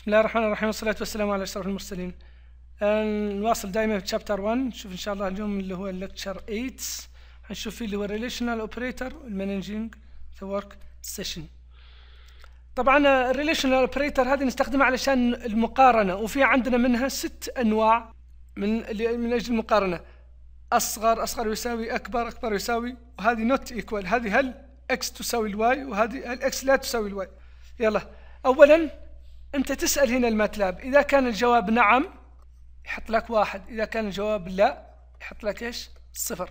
بسم الله الرحمن الرحيم والصلاة والسلام على أشرف المرسلين آه، نواصل دائما في تشابتر 1 نشوف إن شاء الله اليوم اللي هو اللكتشر 8 هنشوف فيه اللي هو الريليشنال أوبريتر والمانجينج ذا ورك سيشن طبعا الريليشنال آه، أوبريتر هذه نستخدمها علشان المقارنة وفي عندنا منها ست أنواع من من أجل المقارنة أصغر أصغر يساوي أكبر أكبر يساوي وهذه نوت إيكوال هذه هل إكس تساوي الواي وهذه هل إكس لا تساوي الواي يلا أولا أنت تسأل هنا الماتلاب إذا كان الجواب نعم يحط لك واحد إذا كان الجواب لا يحط لك إيش صفر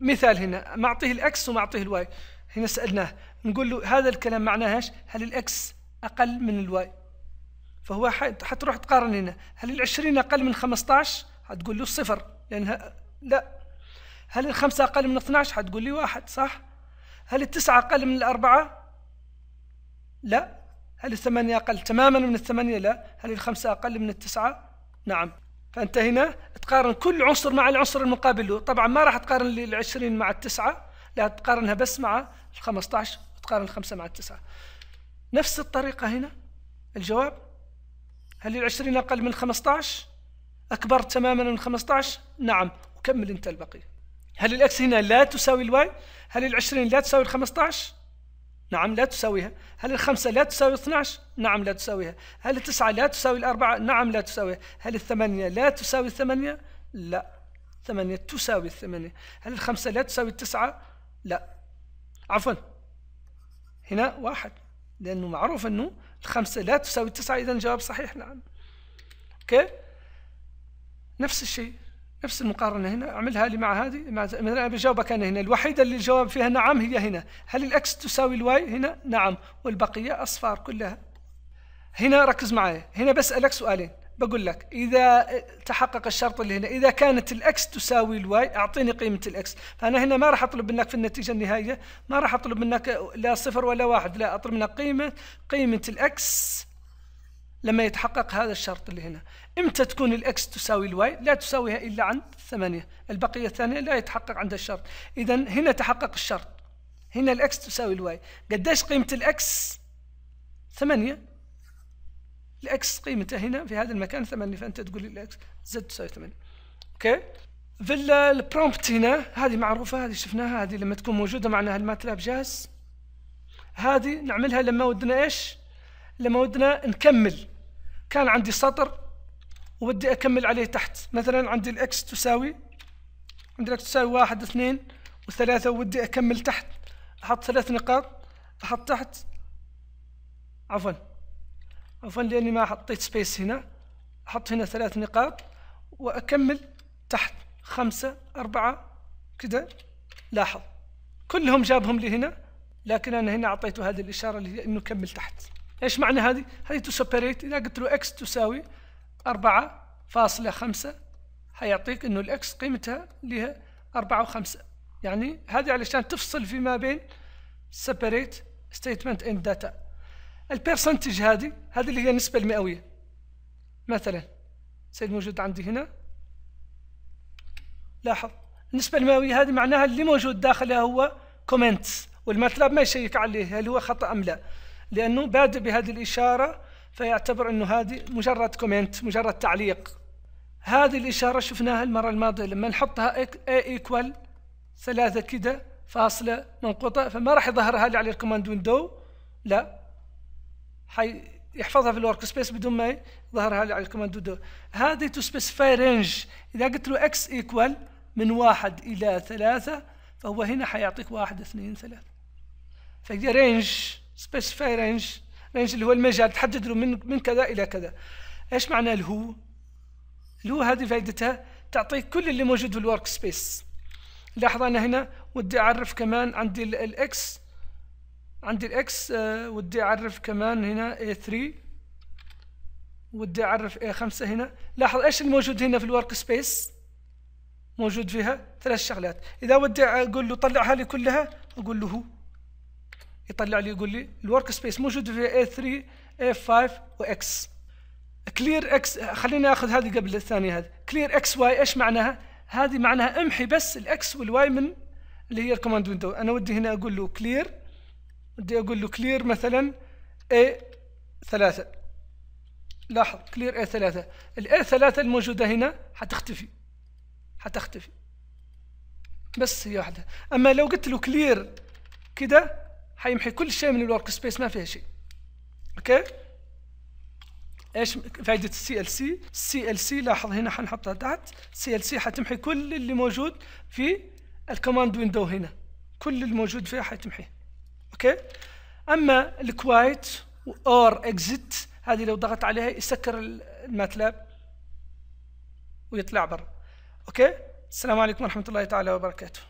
مثال هنا معطيه الأكس ومعطيه الواي هنا سألناه نقول له هذا الكلام معناه ايش هل الأكس أقل من الواي فهو حتروح تقارن هنا هل العشرين أقل من 15 حتقول له صفر لأنها لا هل الخمسة أقل من 12 حتقول لي واحد صح هل التسعة أقل من الأربعة لا هل الثمانية أقل تماما من الثمانية لا هل الخمسة أقل من التسعة نعم فأنت هنا تقارن كل عنصر مع العنصر المقابل له طبعا ما راح تقارن العشرين مع التسعة لا تقارنها بس مع الخمسة عشر وتقارن الخمسة مع التسعة نفس الطريقة هنا الجواب هل العشرين أقل من الخمسة عشر أكبر تماما من الخمسة عشر نعم وكمل أنت البقية هل الأكس هنا لا تساوي الواي هل العشرين لا تساوي الخمسة عشر نعم لا تساويها هل الخمسة لا تساوي 12 نعم لا تساويها هل التسعة لا تساوي الأربعة نعم لا تساويها هل الثمانية لا تساوي الثمانية لا ثمانية تساوي الثمانية هل الخمسة لا تساوي التسعة لا عفوا هنا واحد لأنه معروف أنه الخمسة لا تساوي التسعة إذا الجواب صحيح نعم أوكي نفس الشيء نفس المقارنة هنا اعملها لي مع هذه مع مثلا بجاوبك أنا هنا الوحيدة اللي الجواب فيها نعم هي هنا هل الأكس تساوي الواي هنا نعم والبقية أصفار كلها هنا ركز معي هنا بسألك سؤالين بقول لك إذا تحقق الشرط اللي هنا إذا كانت الأكس تساوي الواي أعطيني قيمة الأكس فأنا هنا ما راح أطلب منك في النتيجة النهائية ما راح أطلب منك لا صفر ولا واحد لا أطلب منك قيمة قيمة الأكس لما يتحقق هذا الشرط اللي هنا امتى تكون الاكس تساوي الواي لا تساويها الا عند ثمانية البقية الثانية لا يتحقق عندها الشرط اذا هنا تحقق الشرط هنا الاكس تساوي الواي قديش قيمة الاكس ثمانية الاكس قيمته هنا في هذا المكان ثمانية فانت تقول الاكس زد تساوي ثمانية اوكي في البرومبت هنا هذه معروفة هذه شفناها هذه لما تكون موجودة معناها الماتلاب جاهز هذه نعملها لما ودنا ايش لما ودنا نكمل كان عندي سطر وبدي أكمل عليه تحت مثلا عندي الإكس تساوي عندي الإكس تساوي واحد اثنين وثلاثة وبدي أكمل تحت أحط ثلاث نقاط أحط تحت عفوا عفوا لأني ما حطيت سبيس هنا أحط هنا ثلاث نقاط وأكمل تحت خمسة أربعة كده لاحظ كلهم جابهم لي هنا لكن أنا هنا أعطيته هذه الإشارة اللي هي انه كمل تحت ايش معنى هذه؟ هذه تو سبريت اذا قلت له اكس تساوي 4.5 حيعطيك انه الاكس قيمتها اللي هي 4 و5 يعني هذه علشان تفصل فيما بين سبريت ستيتمنت اند داتا البرسنتج هذه هذه اللي هي النسبه المئويه مثلا سيد موجود عندي هنا لاحظ النسبة المئوية هذه معناها اللي موجود داخلها هو كومنتس والماتلاب ما يشيك عليه هل هو خطأ أم لا لأنه بادئ بهذه الإشارة فيعتبر أنه هذه مجرد كومنت مجرد تعليق هذه الإشارة شفناها المرة الماضية لما نحطها اي ايكوال ثلاثة كده فاصلة منقوطة فما راح يظهرها لي على الكوماند ويندو لا حي يحفظها في الورك سبيس بدون ما يظهرها لي على الكوماند ويندو هذه تو سبيسيفاي رينج إذا قلت له اكس ايكوال من واحد إلى ثلاثة فهو هنا حيعطيك واحد اثنين ثلاثة فهي رينج سبيسيفاي رينج رينج اللي هو المجال تحدد له من من كذا الى كذا ايش معنى الهو الهو هذه فائدتها تعطيك كل اللي موجود في الورك سبيس لاحظ انا هنا ودي اعرف كمان عندي الاكس عندي الاكس آه ودي اعرف كمان هنا A3 ودي اعرف A5 هنا لاحظ ايش الموجود هنا في الورك سبيس موجود فيها ثلاث شغلات اذا ودي اقول له طلعها لي كلها اقول له هو يطلع لي يقول لي الورك سبيس موجود في A3 A5 X كلير اكس خليني اخذ هذه قبل الثانيه هذه كلير اكس واي ايش معناها هذه معناها امحي بس الاكس والواي من اللي هي الكوماند ويندو انا ودي هنا اقول له كلير ودي اقول له كلير مثلا A3 لاحظ كلير اي 3 الاي 3 الموجودة هنا حتختفي حتختفي بس هي واحدة اما لو قلت له كلير كده حيمحي كل شيء من الورك سبيس ما فيها شيء اوكي ايش فائده السي ال سي السي ال سي لاحظ هنا حنحطها تحت السي ال سي حتمحي كل اللي موجود في الكوماند ويندو هنا كل الموجود فيها حتمحيه اوكي اما الكوايت اور اكزيت هذه لو ضغطت عليها يسكر الماتلاب ويطلع برا اوكي السلام عليكم ورحمه الله تعالى وبركاته